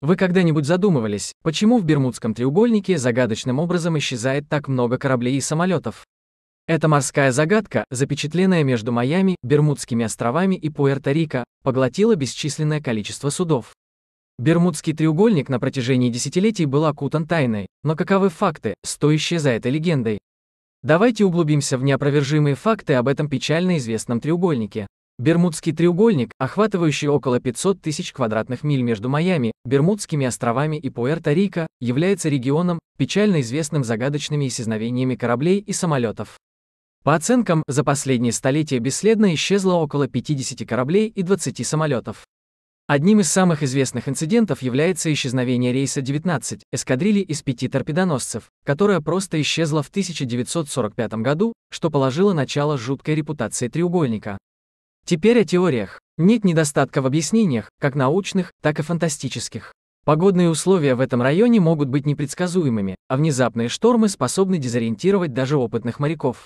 Вы когда-нибудь задумывались, почему в Бермудском треугольнике загадочным образом исчезает так много кораблей и самолетов? Эта морская загадка, запечатленная между Майами, Бермудскими островами и Пуэрто-Рико, поглотила бесчисленное количество судов. Бермудский треугольник на протяжении десятилетий был окутан тайной, но каковы факты, стоящие за этой легендой? Давайте углубимся в неопровержимые факты об этом печально известном треугольнике. Бермудский треугольник, охватывающий около 500 тысяч квадратных миль между Майами, Бермудскими островами и Пуэрто-Рико, является регионом, печально известным загадочными исчезновениями кораблей и самолетов. По оценкам, за последние столетия бесследно исчезло около 50 кораблей и 20 самолетов. Одним из самых известных инцидентов является исчезновение рейса 19, эскадрильи из пяти торпедоносцев, которая просто исчезла в 1945 году, что положило начало жуткой репутации треугольника. Теперь о теориях. Нет недостатка в объяснениях, как научных, так и фантастических. Погодные условия в этом районе могут быть непредсказуемыми, а внезапные штормы способны дезориентировать даже опытных моряков.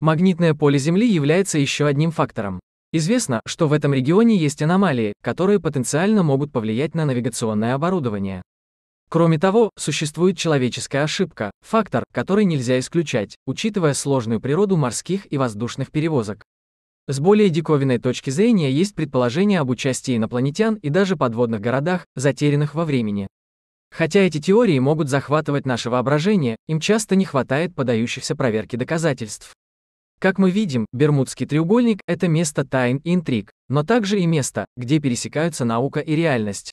Магнитное поле Земли является еще одним фактором. Известно, что в этом регионе есть аномалии, которые потенциально могут повлиять на навигационное оборудование. Кроме того, существует человеческая ошибка, фактор, который нельзя исключать, учитывая сложную природу морских и воздушных перевозок. С более диковинной точки зрения есть предположения об участии инопланетян и даже подводных городах, затерянных во времени. Хотя эти теории могут захватывать наше воображение, им часто не хватает подающихся проверке доказательств. Как мы видим, Бермудский треугольник – это место тайн и интриг, но также и место, где пересекаются наука и реальность,